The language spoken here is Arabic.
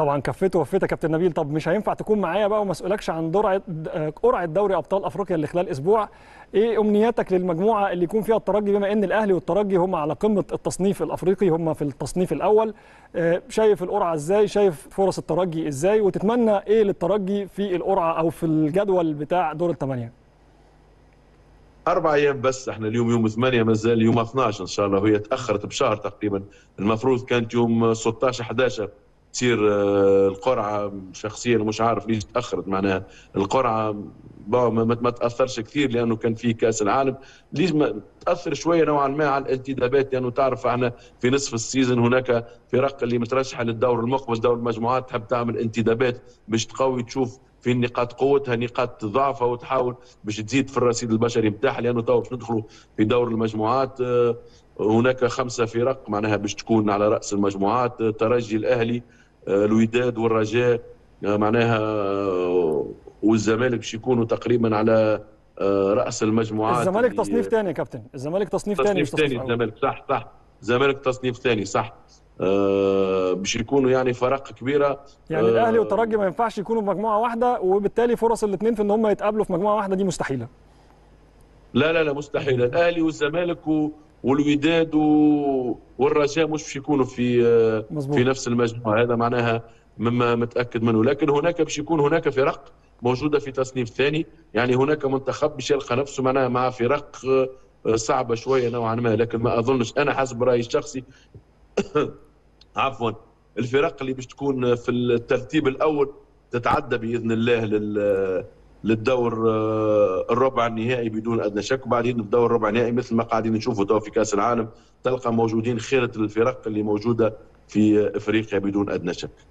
طبعا كفيت ووفيت يا كابتن نبيل طب مش هينفع تكون معايا بقى وما اسالكش عن درعه قرعه دوري ابطال افريقيا اللي خلال اسبوع ايه امنياتك للمجموعه اللي يكون فيها الترجي بما ان الاهلي والترجي هم على قمه التصنيف الافريقي هم في التصنيف الاول آه، شايف القرعه ازاي شايف فرص الترجي ازاي وتتمنى ايه للترجي في القرعه او في الجدول بتاع دور الثمانيه اربع ايام بس احنا اليوم يوم 8 مازال يوم 12 ان شاء الله وهي تاخرت بشهر تقريبا المفروض كانت يوم 16 11 تصير آه، القرعه شخصيا مش عارف ليش تاخرت معناها القرعه ما تاثرش كثير لانه كان في كاس العالم ليش ما تاثر شويه نوعا ما على الانتدابات لانه تعرف احنا في نصف السيزون هناك فرق اللي مترشحه للدور المقبل دور المجموعات تحب تعمل انتدابات باش تقوي تشوف في نقاط قوتها نقاط ضعفها وتحاول باش تزيد في الرصيد البشري نتاعها لانه تو باش ندخلوا في دور المجموعات آه، هناك خمسه فرق معناها باش تكون على راس المجموعات آه، ترجي الاهلي آه، الوداد والرجاء معناها والزمالك باش يكونوا تقريبا على راس المجموعات الزمالك تصنيف ثاني كابتن الزمالك تصنيف ثاني تصنيف ثاني الزمالك صح صح الزمالك تصنيف ثاني صح آه، مش يكونوا يعني فرق كبيره يعني الاهلي آه، والترجي ما ينفعش يكونوا في مجموعه واحده وبالتالي فرص الاثنين في ان هم يتقابلوا في مجموعه واحده دي مستحيله لا لا لا مستحيله الاهلي والزمالك و... والوداد والرجاء مش باش يكونوا في آه، مزبوط. في نفس المجموعه هذا معناها مما متاكد منه لكن هناك باش يكون هناك فرق موجوده في تصنيف ثاني يعني هناك منتخب باش يلقى نفسه معناها مع فرق صعبه شويه نوعا ما لكن ما اظنش انا حسب رايي الشخصي عفوا الفرق اللي باش تكون في الترتيب الاول تتعدى باذن الله لل للدور آه، الربع النهائي بدون ادنى شك وبعدين الدور الربع النهائي مثل ما قاعدين نشوفوا تو في كاس العالم تلقى موجودين خيره الفرق اللي موجوده في افريقيا بدون ادنى شك